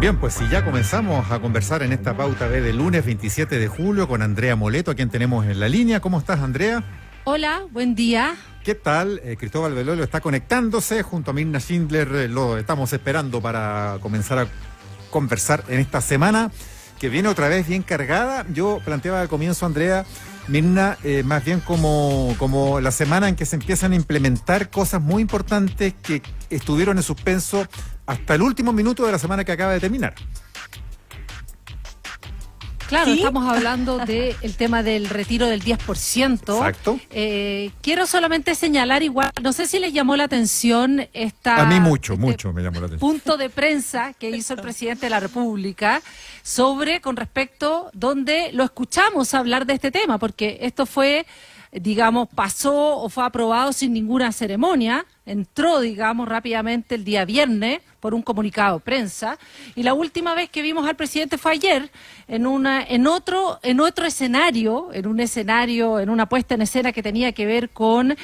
Bien, pues si ya comenzamos a conversar en esta pauta B de lunes 27 de julio con Andrea Moleto, a quien tenemos en la línea. ¿Cómo estás, Andrea? Hola, buen día. ¿Qué tal? Eh, Cristóbal Velolo está conectándose junto a Mirna Schindler. Eh, lo estamos esperando para comenzar a conversar en esta semana que viene otra vez bien cargada. Yo planteaba al comienzo, Andrea, Mirna, eh, más bien como, como la semana en que se empiezan a implementar cosas muy importantes que estuvieron en suspenso hasta el último minuto de la semana que acaba de terminar. Claro, estamos hablando del tema del retiro del 10%. Exacto. Eh, quiero solamente señalar igual, no sé si les llamó la atención esta... A mí mucho, este mucho me llamó la atención. Punto de prensa que hizo el presidente de la República sobre, con respecto, donde lo escuchamos hablar de este tema, porque esto fue digamos, pasó o fue aprobado sin ninguna ceremonia, entró, digamos, rápidamente el día viernes por un comunicado de prensa, y la última vez que vimos al presidente fue ayer en una en otro en otro escenario, en un escenario, en una puesta en escena que tenía que ver con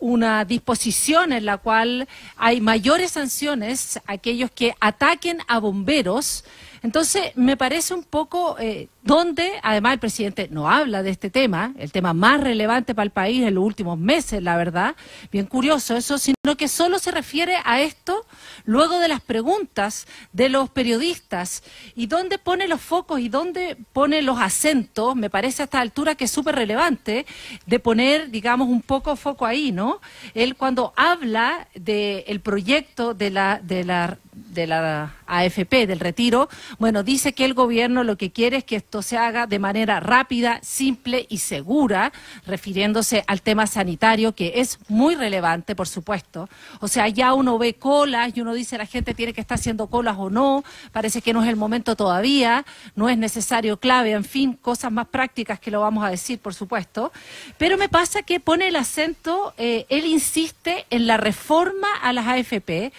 una disposición en la cual hay mayores sanciones a aquellos que ataquen a bomberos. Entonces, me parece un poco eh, donde además el presidente no habla de este tema, el tema más relevante para el país en los últimos meses, la verdad, bien curioso eso, sino que solo se refiere a esto luego de las preguntas de los periodistas y dónde pone los focos y dónde pone los acentos, me parece a esta altura que es súper relevante de poner, digamos, un poco foco ahí, ¿no? Él cuando habla del proyecto de la, de la de la AFP, del retiro, bueno, dice que el gobierno lo que quiere es que se haga de manera rápida, simple y segura, refiriéndose al tema sanitario, que es muy relevante, por supuesto. O sea, ya uno ve colas y uno dice la gente tiene que estar haciendo colas o no, parece que no es el momento todavía, no es necesario clave, en fin, cosas más prácticas que lo vamos a decir, por supuesto. Pero me pasa que pone el acento, eh, él insiste en la reforma a las AFP,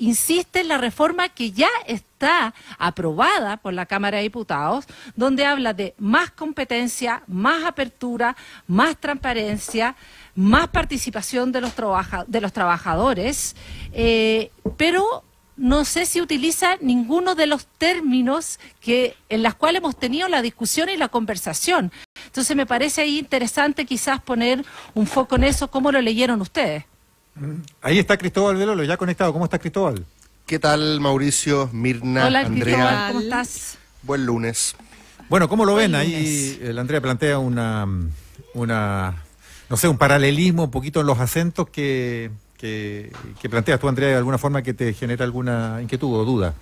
insiste en la reforma que ya está está aprobada por la Cámara de Diputados, donde habla de más competencia, más apertura, más transparencia, más participación de los, de los trabajadores, eh, pero no sé si utiliza ninguno de los términos que, en los cuales hemos tenido la discusión y la conversación. Entonces me parece ahí interesante quizás poner un foco en eso, cómo lo leyeron ustedes. Ahí está Cristóbal Velolo, ya conectado. ¿Cómo está Cristóbal? ¿Qué tal, Mauricio, Mirna, Hola, Andrea? ¿Cómo estás? Buen lunes. Bueno, ¿cómo lo ven? Ahí eh, Andrea plantea una, una, no sé, un paralelismo un poquito en los acentos que, que, planteas tú, Andrea, de alguna forma que te genera alguna inquietud o duda.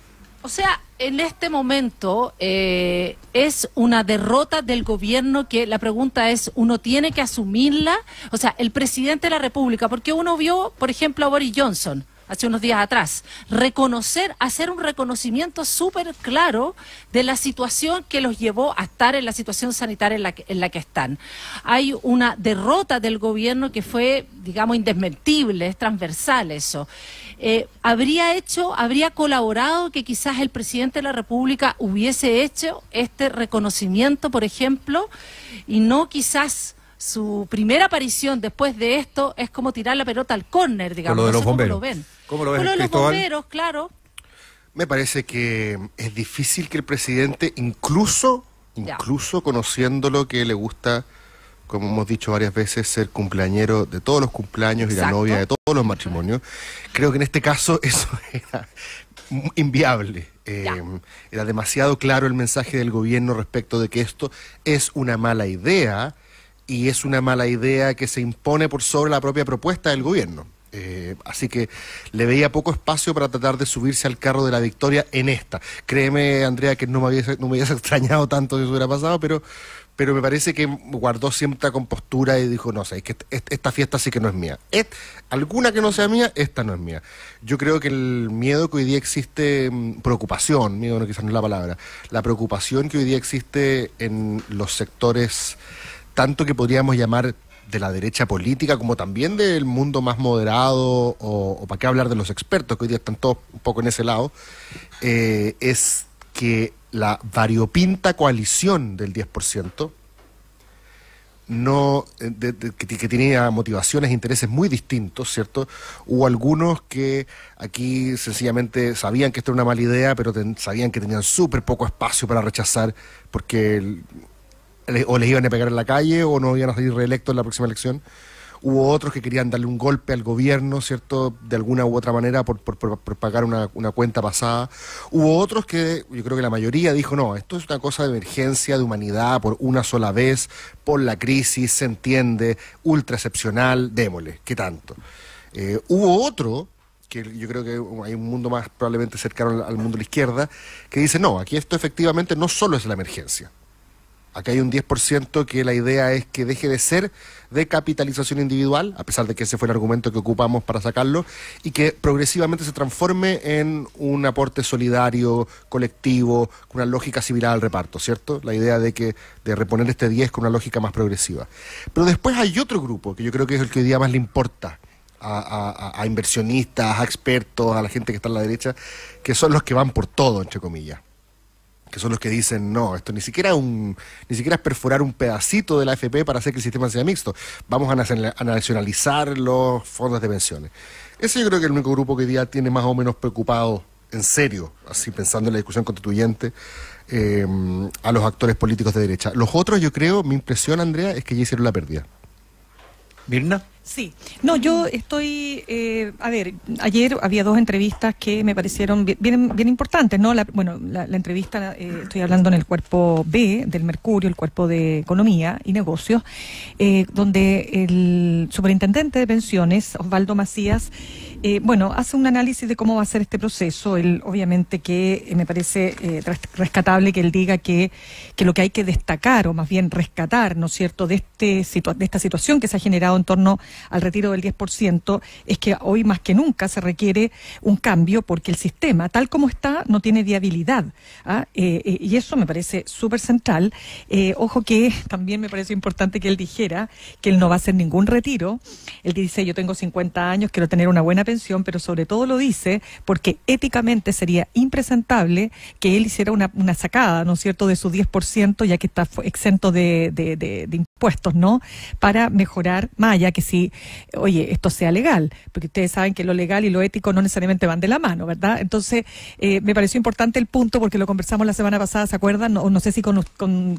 O sea, en este momento eh, es una derrota del gobierno que la pregunta es, ¿uno tiene que asumirla? O sea, el presidente de la República, porque uno vio, por ejemplo, a Boris Johnson hace unos días atrás. Reconocer, hacer un reconocimiento súper claro de la situación que los llevó a estar en la situación sanitaria en la, que, están. Hay una derrota del gobierno que fue, digamos, indesmentible, es transversal eso. Eh, habría hecho, habría colaborado que quizás el presidente de la República hubiese hecho este reconocimiento, por ejemplo, y no quizás su primera aparición después de esto es como tirar la pelota al córner, digamos. lo lo ven. ¿Cómo lo los bomberos, claro. Me parece que es difícil que el presidente, incluso, incluso conociendo lo que le gusta, como hemos dicho varias veces, ser cumpleañero de todos los cumpleaños y la novia de todos los matrimonios, creo que en este caso eso era inviable. Eh, era demasiado claro el mensaje del gobierno respecto de que esto es una mala idea y es una mala idea que se impone por sobre la propia propuesta del gobierno. Eh, así que le veía poco espacio para tratar de subirse al carro de la victoria en esta. Créeme, Andrea, que no me hubiese, no me extrañado tanto si eso hubiera pasado, pero, pero me parece que guardó cierta compostura y dijo, no sé, que esta fiesta sí que no es mía. Es, alguna que no sea mía, esta no es mía. Yo creo que el miedo que hoy día existe, mm, preocupación, miedo no, quizás no es la palabra, la preocupación que hoy día existe en los sectores, tanto que podríamos llamar de la derecha política, como también del mundo más moderado, o, para qué hablar de los expertos, que hoy día están todos un poco en ese lado, eh, es que la variopinta coalición del 10%, no, eh, que, tenía motivaciones e intereses muy distintos, ¿cierto? Hubo algunos que aquí sencillamente sabían que esto era una mala idea, pero sabían que tenían súper poco espacio para rechazar, porque el, o les iban a pegar en la calle o no iban a salir reelectos en la próxima elección. Hubo otros que querían darle un golpe al gobierno, ¿cierto? De alguna u otra manera por, pagar una, cuenta pasada. Hubo otros que, yo creo que la mayoría dijo, no, esto es una cosa de emergencia, de humanidad, por una sola vez, por la crisis, se entiende, ultra excepcional, démosle, ¿qué tanto? Eh, hubo otro que yo creo que hay un mundo más probablemente cercano al mundo de la izquierda, que dice, no, aquí esto efectivamente no solo es la emergencia, Acá hay un 10% que la idea es que deje de ser de capitalización individual, a pesar de que ese fue el argumento que ocupamos para sacarlo, y que progresivamente se transforme en un aporte solidario, colectivo, con una lógica similar al reparto, ¿cierto? La idea de que de reponer este 10 con una lógica más progresiva. Pero después hay otro grupo que yo creo que es el que hoy día más le importa. A, inversionistas, a expertos, a la gente que está en la derecha, que son los que van por todo, entre comillas que son los que dicen, no, esto ni siquiera, un, ni siquiera es perforar un pedacito de la AFP para hacer que el sistema sea mixto, vamos a, nacionalizar los fondos de pensiones. Ese yo creo que es el único grupo que hoy día tiene más o menos preocupado, en serio, así pensando en la discusión constituyente, em, a los actores políticos de derecha. Los otros, yo creo, mi impresión, Andrea, es que ya hicieron la pérdida. Mirna. Sí, no, yo estoy, eh, a ver, ayer había dos entrevistas que me parecieron bien, importantes, ¿no? bueno, la, entrevista, eh, estoy hablando en el cuerpo B del Mercurio, el cuerpo de Economía y Negocios, eh, donde el superintendente de pensiones, Osvaldo Macías, bueno, hace un análisis de cómo va a ser este proceso. Él, obviamente, que me parece rescatable que él diga que, que lo que hay que destacar, o más bien rescatar, ¿no es cierto?, de, este, de esta situación que se ha generado en torno al retiro del 10%, es que hoy más que nunca se requiere un cambio porque el sistema, tal como está, no tiene viabilidad. ¿ah? Eh, eh, y eso me parece súper central. Eh, ojo que también me parece importante que él dijera que él no va a hacer ningún retiro. Él dice, yo tengo 50 años, quiero tener una buena pensión, pero sobre todo lo dice porque éticamente sería impresentable que él hiciera una, una sacada, ¿no es cierto?, de su 10%, ya que está exento de, de, impuestos, ¿no? Para mejorar, maya que si oye, esto sea legal, porque ustedes saben que lo legal y lo ético no necesariamente van de la mano, ¿verdad? Entonces, eh, me pareció importante el punto porque lo conversamos la semana pasada, ¿se acuerdan? No, no sé si con,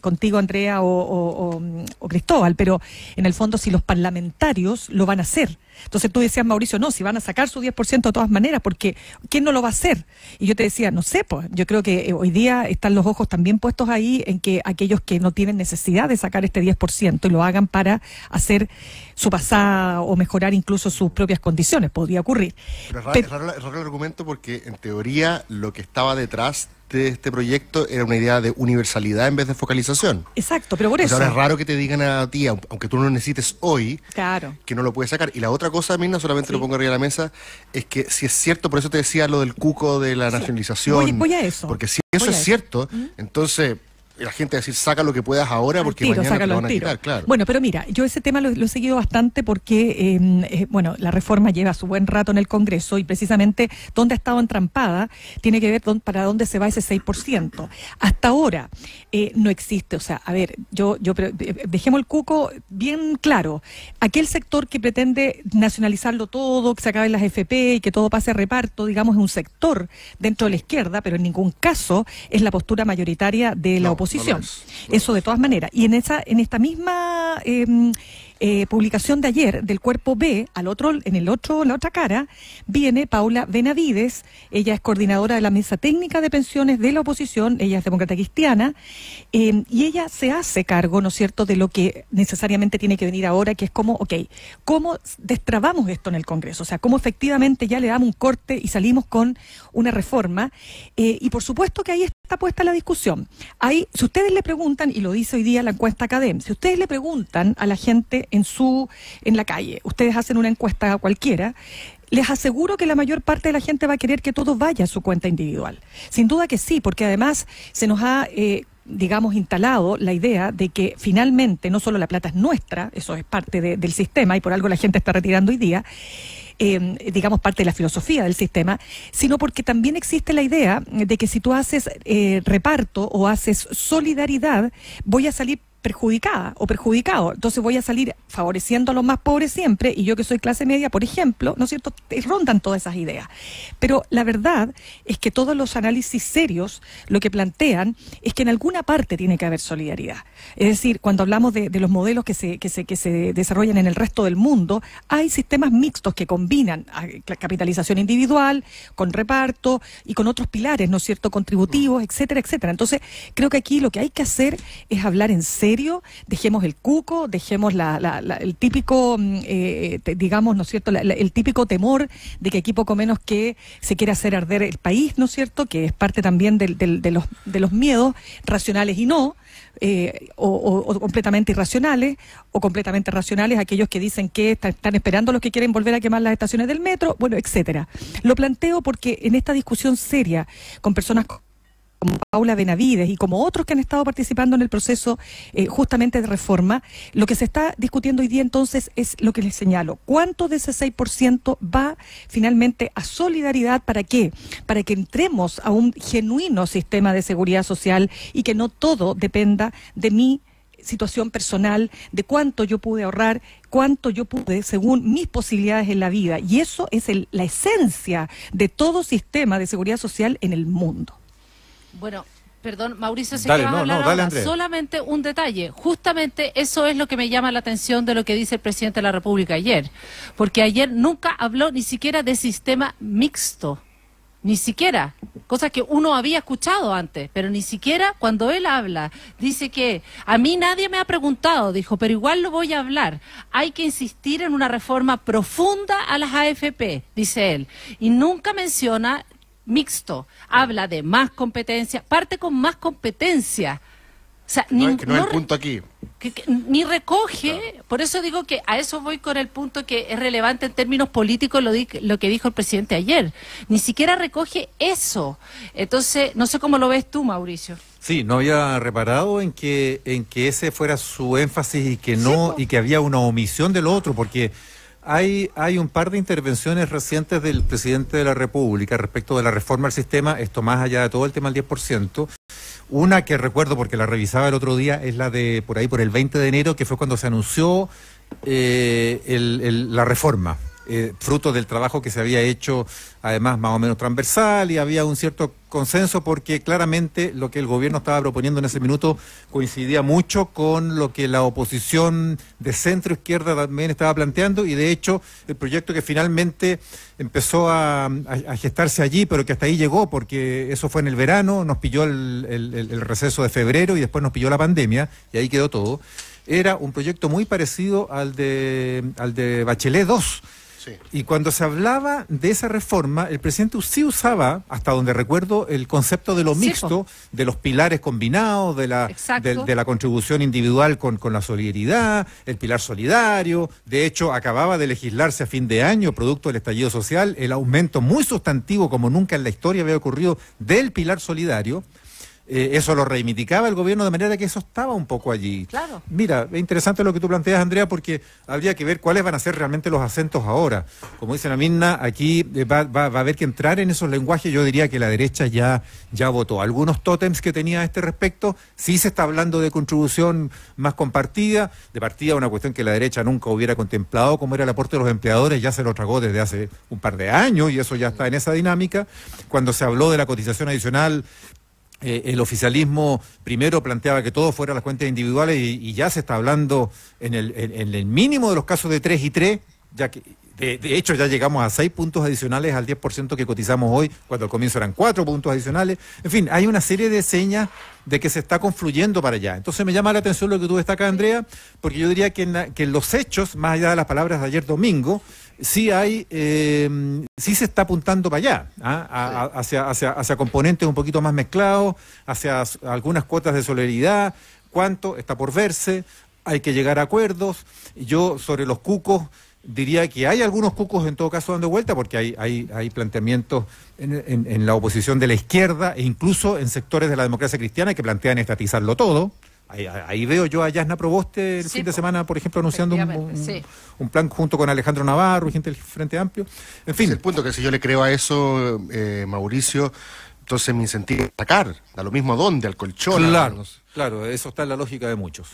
contigo, Andrea, o, Cristóbal, pero en el fondo si los parlamentarios lo van a hacer. Entonces tú decías, Mauricio, no, si van a sacar su 10% de todas maneras, porque ¿quién no lo va a hacer? Y yo te decía, no sé, pues yo creo que eh, hoy día están los ojos también puestos ahí en que aquellos que no tienen necesidad de sacar este 10% y lo hagan para hacer su pasada o mejorar incluso sus propias condiciones, podría ocurrir. Pero es raro, el argumento porque en teoría lo que estaba detrás de este proyecto era una idea de universalidad en vez de focalización. Exacto, pero por eso. es raro que te digan a ti, aunque tú no lo necesites hoy, claro. que no lo puedes sacar. Y la otra cosa, Mirna, solamente lo pongo arriba de la mesa, es que si es cierto, por eso te decía lo del cuco de la nacionalización. eso. Porque si eso es cierto, entonces la gente decir, saca lo que puedas ahora porque mañana te a quitar, claro. Bueno, pero mira, yo ese tema lo, he seguido bastante porque, em, eh, bueno, la reforma lleva su buen rato en el Congreso y precisamente dónde ha estado entrampada tiene que ver para dónde se va ese 6%. Hasta ahora eh, no existe, o sea, a ver, yo, eh, dejemos el cuco bien claro. Aquel sector que pretende nacionalizarlo todo, que se acaben las FP y que todo pase a reparto, digamos, es un sector dentro de la izquierda, pero en ningún caso es la postura mayoritaria de la oposición oposición. Eso de todas maneras. Y en esa, en esta misma em, eh, publicación de ayer del cuerpo B, al otro, en el otro, la otra cara, viene Paula Benavides. Ella es coordinadora de la mesa técnica de pensiones de la oposición. Ella es demócrata cristiana em, y ella se hace cargo, ¿no es cierto?, de lo que necesariamente tiene que venir ahora, que es como, ok, cómo destrabamos esto en el Congreso, o sea, cómo efectivamente ya le damos un corte y salimos con una reforma. Eh, y por supuesto que ahí está está puesta la discusión. Ahí, si ustedes le preguntan, y lo dice hoy día la encuesta Academ, si ustedes le preguntan a la gente en su, en la calle, ustedes hacen una encuesta a cualquiera, les aseguro que la mayor parte de la gente va a querer que todo vaya a su cuenta individual. Sin duda que sí, porque además se nos ha eh, digamos, instalado la idea de que finalmente no solo la plata es nuestra, eso es parte del sistema y por algo la gente está retirando hoy día, em, digamos, parte de la filosofía del sistema, sino porque también existe la idea de que si tú haces eh, reparto o haces solidaridad, voy a salir perjudicada o perjudicado. Entonces voy a salir favoreciendo a los más pobres siempre y yo que soy clase media, por ejemplo, ¿no es cierto? Rondan todas esas ideas. Pero la verdad es que todos los análisis serios lo que plantean es que en alguna parte tiene que haber solidaridad. Es decir, cuando hablamos de, los modelos que se, que, se, que se desarrollan en el resto del mundo, hay sistemas mixtos que combinan capitalización individual con reparto y con otros pilares, ¿no es cierto?, contributivos, etcétera, etcétera. Entonces, creo que aquí lo que hay que hacer es hablar en serio dejemos el cuco, dejemos el típico, mm, eh, digamos, ¿no es cierto?, el típico temor de que aquí poco menos que se quiera hacer arder el país, ¿no es cierto?, que es parte también de, los, de los miedos racionales y no, eh, o, completamente irracionales o completamente racionales aquellos que dicen que están esperando los que quieren volver a quemar las estaciones del metro, bueno, etcétera. Lo planteo porque en esta discusión seria con personas como Paula Benavides y como otros que han estado participando en el proceso eh, justamente de reforma, lo que se está discutiendo hoy día entonces es lo que les señalo. ¿Cuánto de ese 6% va finalmente a solidaridad? ¿Para qué? Para que entremos a un genuino sistema de seguridad social y que no todo dependa de mi situación personal, de cuánto yo pude ahorrar, cuánto yo pude según mis posibilidades en la vida. Y eso es la esencia de todo sistema de seguridad social en el mundo. Bueno, Perdón, Mauricio, se dale, Solamente un detalle. Justamente eso es lo que me llama la atención de lo que dice el presidente de la República ayer. Porque ayer nunca habló ni siquiera de sistema mixto. Ni siquiera. Cosa que uno había escuchado antes. Pero ni siquiera cuando él habla. Dice que a mí nadie me ha preguntado. Dijo, pero igual lo voy a hablar. Hay que insistir en una reforma profunda a las AFP, dice él. Y nunca menciona mixto, ah. habla de más competencia, parte con más competencia. O sea, ni, punto aquí. ni recoge, por eso digo que a eso voy con el punto que es relevante en términos políticos lo, lo que dijo el presidente ayer. Ni siquiera recoge eso. Entonces, no sé cómo lo ves tú, Mauricio. Sí, no había reparado en que en que ese fuera su énfasis y que no y que había una omisión del otro, porque hay, hay un par de intervenciones recientes del presidente de la República respecto de la reforma al sistema, esto más allá de todo el tema del 10%. Una que recuerdo porque la revisaba el otro día es la de por ahí, por el 20 de enero, que fue cuando se anunció eh, la reforma eh, fruto del trabajo que se había hecho, además más o menos transversal, y había un cierto consenso porque claramente lo que el gobierno estaba proponiendo en ese minuto coincidía mucho con lo que la oposición de centro izquierda también estaba planteando y de hecho el proyecto que finalmente empezó a, gestarse allí pero que hasta ahí llegó porque eso fue en el verano, nos pilló el, receso de febrero y después nos pilló la pandemia y ahí quedó todo, era un proyecto muy parecido al de, al de Bachelet II, y cuando se hablaba de esa reforma, el presidente sí usaba, hasta donde recuerdo, el concepto de lo mixto, de los pilares combinados, de la, la contribución individual con la solidaridad, el pilar solidario. De hecho, acababa de legislarse a fin de año, producto del estallido social, el aumento muy sustantivo, como nunca en la historia había ocurrido, del pilar solidario. Eh, eso lo reivindicaba el gobierno de manera que eso estaba un poco allí. Claro. Mira, es interesante lo que tú planteas, Andrea, porque habría que ver cuáles van a ser realmente los acentos ahora. Como dice la Mirna, aquí eh, va, a haber que entrar en esos lenguajes. Yo diría que la derecha ya, ya votó. Algunos tótems que tenía a este respecto, sí se está hablando de contribución más compartida, de partida una cuestión que la derecha nunca hubiera contemplado, como era el aporte de los empleadores, ya se lo tragó desde hace un par de años y eso ya está en esa dinámica. Cuando se habló de la cotización adicional eh, el oficialismo primero planteaba que todo fuera las cuentas individuales y, ya se está hablando en el, mínimo de los casos de tres y tres, ya que eh, de, hecho, ya llegamos a seis puntos adicionales al 10% que cotizamos hoy, cuando al comienzo eran cuatro puntos adicionales. En fin, hay una serie de señas de que se está confluyendo para allá. Entonces me llama la atención lo que tú destacas, Andrea, porque yo diría que en, que los hechos, más allá de las palabras de ayer domingo, sí hay, em, sí se está apuntando para allá, ¿ah? hacia, hacia, hacia componentes un poquito más mezclados, hacia algunas cuotas de solidaridad, cuánto está por verse, hay que llegar a acuerdos. Yo sobre los cucos diría que hay algunos cucos en todo caso dando vuelta, porque hay, hay, planteamientos en, la oposición de la izquierda e incluso en sectores de la democracia cristiana que plantean estatizarlo todo. Ahí, veo yo a Yasna Proboste el fin de semana, por ejemplo, anunciando un, plan junto con Alejandro Navarro y gente del Frente Amplio. En fin. el punto que si yo le creo a eso, eh, Mauricio, entonces me incentivo a atacar, da lo mismo a dónde, al colchón. claro, eso está en la lógica de muchos.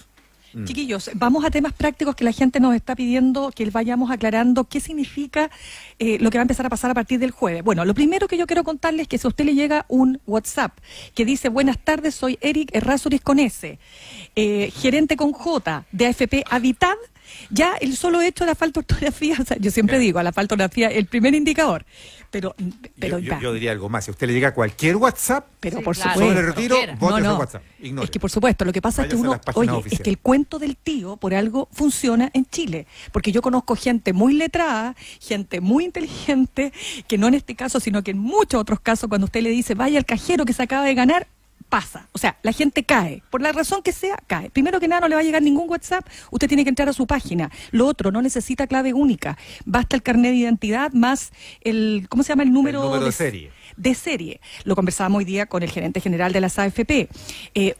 Mm. Chiquillos, vamos a temas prácticos que la gente nos está pidiendo que vayamos aclarando qué significa eh, lo que va a empezar a pasar a partir del jueves. Bueno, lo primero que yo quiero contarles es que si a usted le llega un WhatsApp que dice, buenas tardes, soy Eric Errázuriz con S, eh, gerente con J de AFP Habitat, ya el solo hecho de la faltografía, o sea, yo siempre digo, a la faltografía, el primer indicador. Pero, yo, diría algo más. Si usted le llega a cualquier WhatsApp, pero por supuesto. retiro, no, WhatsApp. Es que por supuesto, lo que pasa es que uno, oye, es que el cuento del tío por algo funciona en Chile, porque yo conozco gente muy letrada, gente muy inteligente, que no en este caso, sino que en muchos otros casos, cuando usted le dice, vaya al cajero que se acaba de ganar, pasa. O sea, la gente cae. Por la razón que sea, cae. Primero que nada, no le va a llegar ningún WhatsApp. Usted tiene que entrar a su página. Lo otro, no necesita clave única. Basta el carnet de identidad más el, ¿cómo se llama? El número, de, serie. De serie. Lo conversábamos hoy día con el gerente general de las AFP. Eh,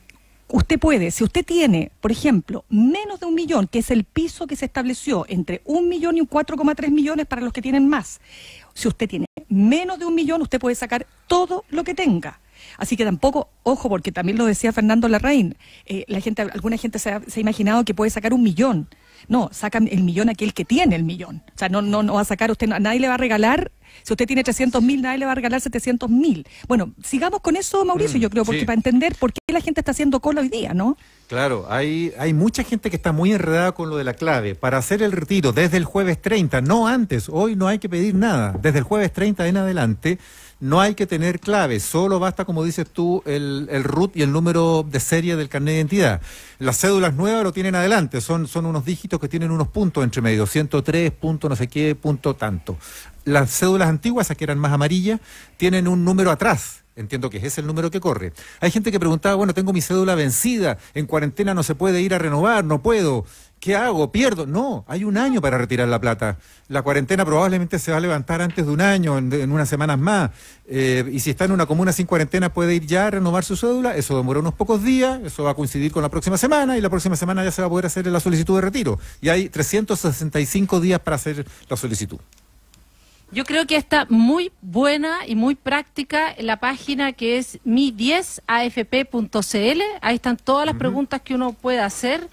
usted puede, si usted tiene, por ejemplo, menos de un millón, que es el piso que se estableció entre un millón y un 4,3 millones para los que tienen más, si usted tiene menos de un millón, usted puede sacar todo lo que tenga. Así que tampoco, ojo, porque también lo decía Fernando Larraín, eh, la gente, alguna gente se ha, imaginado que puede sacar un millón. No, saca el millón aquel que tiene el millón. O sea, no, no, no va a sacar usted, a nadie le va a regalar. Si usted tiene 300 mil, nadie le va a regalar 700 mil. Bueno, sigamos con eso, Mauricio, mm, yo creo, porque para entender por qué la gente está haciendo cola hoy día, ¿no? Claro, hay, hay mucha gente que está muy enredada con lo de la clave. Para hacer el retiro desde el jueves 30, no antes, hoy no hay que pedir nada, desde el jueves 30 en adelante. No hay que tener clave, solo basta, como dices tú, el, el root y el número de serie del carnet de identidad. Las cédulas nuevas lo tienen adelante, son, son unos dígitos que tienen unos puntos entre medio, 103, punto no sé qué, punto tanto. Las cédulas antiguas, que eran más amarillas, tienen un número atrás, Entiendo que ese es el número que corre. Hay gente que preguntaba, bueno, tengo mi cédula vencida, en cuarentena no se puede ir a renovar, no puedo. ¿qué hago? ¿Pierdo? No, hay un año para retirar la plata. La cuarentena probablemente se va a levantar antes de un año, en, unas semanas más. Eh, y si está en una comuna sin cuarentena, puede ir ya a renovar su cédula. Eso demora unos pocos días, eso va a coincidir con la próxima semana y la próxima semana ya se va a poder hacer la solicitud de retiro. Y hay 365 días para hacer la solicitud. Yo creo que está muy buena y muy práctica la página que es mi10afp.cl. Ahí están todas las preguntas que uno puede hacer.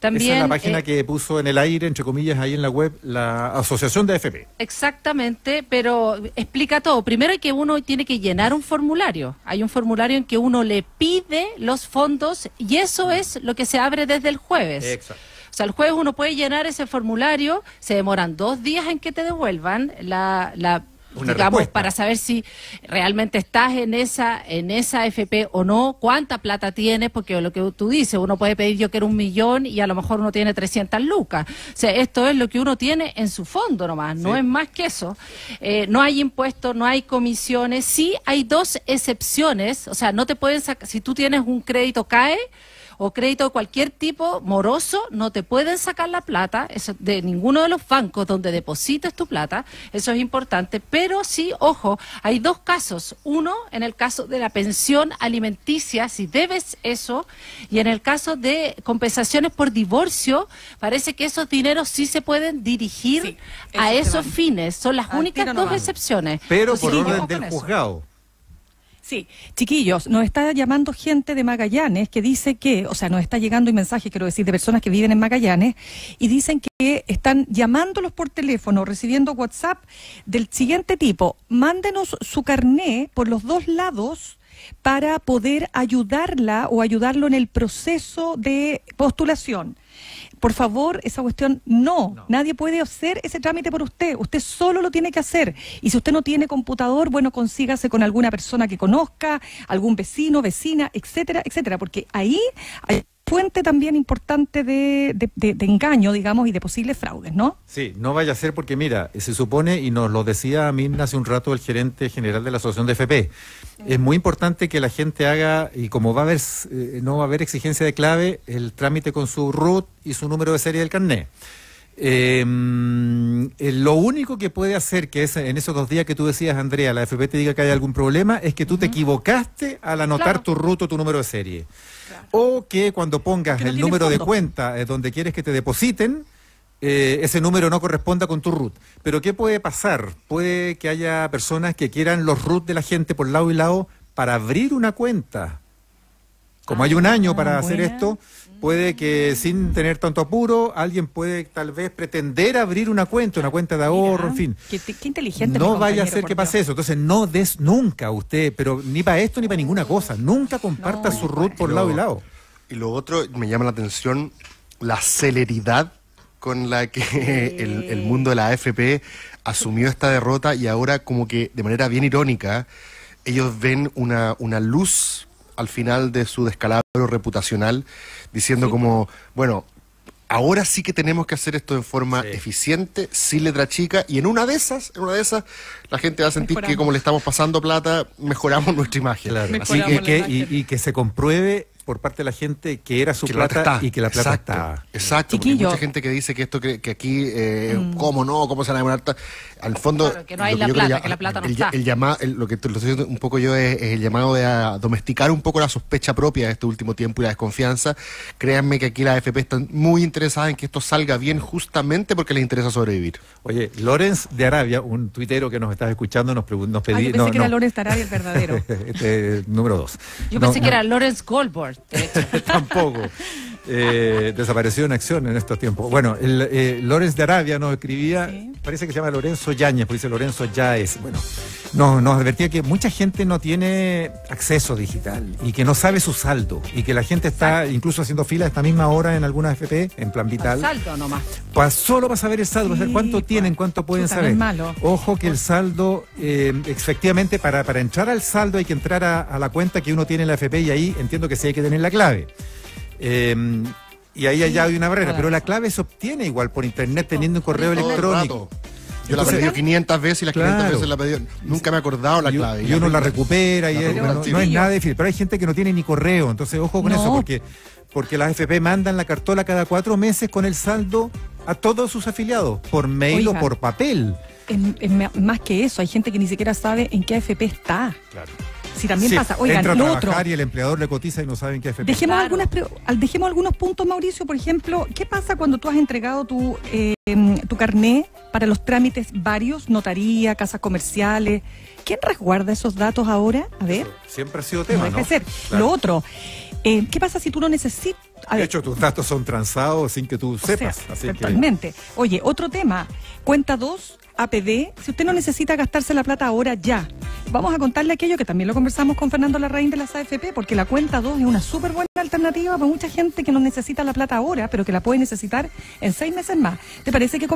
Esa es la página eh, que puso en el aire, entre comillas, ahí en la web, la Asociación de AFP. Exactamente, pero explica todo. Primero hay que uno tiene que llenar un formulario. Hay un formulario en que uno le pide los fondos y eso es lo que se abre desde el jueves. Exacto. O sea, el jueves uno puede llenar ese formulario, se demoran dos días en que te devuelvan la digamos, para saber si realmente estás en esa, en esa FP o no, cuánta plata tienes, porque lo que tú dices, uno puede pedir yo que era un millón y a lo mejor uno tiene 300 lucas. O sea, esto es lo que uno tiene en su fondo nomás, no es más que eso. Eh, no hay impuestos, no hay comisiones, sí hay dos excepciones, o sea, no te pueden sacar, si tú tienes un crédito CAE, o crédito de cualquier tipo moroso, no te pueden sacar la plata de ninguno de los bancos donde deposites tu plata. Eso es importante. Pero sí, ojo, hay dos casos. Uno, en el caso de la pensión alimenticia, si debes eso, y en el caso de compensaciones por divorcio, parece que esos dineros sí se pueden dirigir a esos fines. Son las únicas dos excepciones. Pero por orden del juzgado. Sí, chiquillos, nos está llamando gente de Magallanes que dice que, o sea, nos está llegando un mensaje, quiero decir, de personas que viven en Magallanes y dicen que están llamándolos por teléfono, recibiendo WhatsApp del siguiente tipo, mándenos su carné por los dos lados para poder ayudarla o ayudarlo en el proceso de postulación. Por favor, esa cuestión no. Nadie puede hacer ese trámite por usted. Usted solo lo tiene que hacer. Y si usted no tiene computador, bueno, consígase con alguna persona que conozca, algún vecino, vecina, etcétera, etcétera. Porque ahí fuente también importante de, de, engaño, digamos, y de posibles fraudes, ¿no? Sí, no vaya a ser porque, mira, se supone, y nos lo decía a mí hace un rato el gerente general de la Asociación de FP, es muy importante que la gente haga, y como va a haber, eh, no va a haber exigencia de clave, el trámite con su RUT y su número de serie del carné. Eh, mm, lo único que puede hacer que en esos dos días que tú decías, Andrea, la FP te diga que hay algún problema, es que tú te equivocaste al anotar tu tu o tu número de serie. O que cuando pongas el número de cuenta eh, donde quieres que te depositen, eh, ese número no corresponda con tu root. Pero ¿qué puede pasar? Puede que haya personas que quieran los root de la gente por lado y lado para abrir una cuenta como hay ah, un año para hacer esto, puede que sin tener tanto apuro, alguien puede tal vez pretender abrir una cuenta, una cuenta de ahorro, en fin. Qué, inteligente. No vaya a ser que pase eso. Entonces, no des nunca usted, pero ni para esto ni para ninguna cosa. Nunca comparta su root por lado y lado. Y lo otro, me llama la atención la celeridad con la que el, mundo de la AFP asumió esta derrota y ahora como que de manera bien irónica ellos ven una, una luz al final de su descalabro reputacional, diciendo como, bueno, ahora sí que tenemos que hacer esto De forma eficiente, sin letra chica, y en una de esas, en una de esas, la gente va a sentir que como le estamos pasando plata, mejoramos nuestra imagen. Así que, Y, y, que se compruebe por parte de la gente que era su plata y que la plata estaba. Exacto, hay mucha gente que dice que esto que, aquí, eh, mm. ¿cómo no? ¿Cómo se la a Al fondo, que no hay la plata, que la plata no está. El llamado, lo que estoy diciendo un poco yo es, el llamado de a domesticar un poco la sospecha propia de este último tiempo y la desconfianza. Créanme que aquí las F.P. están muy interesadas en que esto salga bien justamente porque les interesa sobrevivir. Oye, Lorenz de Arabia, un tuitero que nos estás escuchando, nos, nos ah, yo pensé que era Lorenz de Arabia el verdadero. Este, número dos. Yo pensé que era Lorenz Goldberg. Tampoco. Eh, desapareció en acción en estos tiempos. Bueno, el, eh, Lorenz de Arabia nos escribía, parece que se llama Lorenzo Yáñez, porque dice Lorenzo es, Bueno, nos advertía que mucha gente no tiene acceso digital y que no sabe su saldo y que la gente está incluso haciendo fila a esta misma hora en alguna FP, en plan vital. saldo nomás. solo para saber el saldo, cuánto tienen, cuánto pueden saber. Ojo que el saldo, eh, efectivamente, para, para entrar al saldo hay que entrar a, a la cuenta que uno tiene en la FP y ahí entiendo que sí hay que tener la clave. Em, y ahí allá hay una barrera, pero la clave se obtiene igual por internet teniendo un correo electrónico. yo la he perdido 500 veces y las 500 veces la he Nunca me he acordado la clave. Y, uno la recupera y, no, es nada difícil. Pero hay gente que no tiene ni correo. Entonces, ojo con eso, porque, porque las FP mandan la cartola cada cuatro meses con el saldo a todos sus afiliados, por mail o por papel. más que eso, hay gente que ni siquiera sabe en qué AFP está. Claro. Si también pasa, oigan, a lo otro. y el empleador le cotiza y no saben qué efectivo. Dejemos, dejemos algunos puntos, Mauricio. Por ejemplo, ¿qué pasa cuando tú has entregado tu, eh, tu carné para los trámites varios, notaría, casas comerciales? ¿Quién resguarda esos datos ahora? A ver. Siempre ha sido tema. No ser. Lo otro. Eh, ¿Qué pasa si tú no necesitas? De hecho, tus datos son transados sin que tú sepas. totalmente. Oye, otro tema. Cuenta dos... APD, si usted no necesita gastarse la plata ahora ya, vamos a contarle aquello que también lo conversamos con Fernando Larraín de las AFP, porque la cuenta 2 es una súper buena alternativa para mucha gente que no necesita la plata ahora, pero que la puede necesitar en seis meses más. ¿Te parece que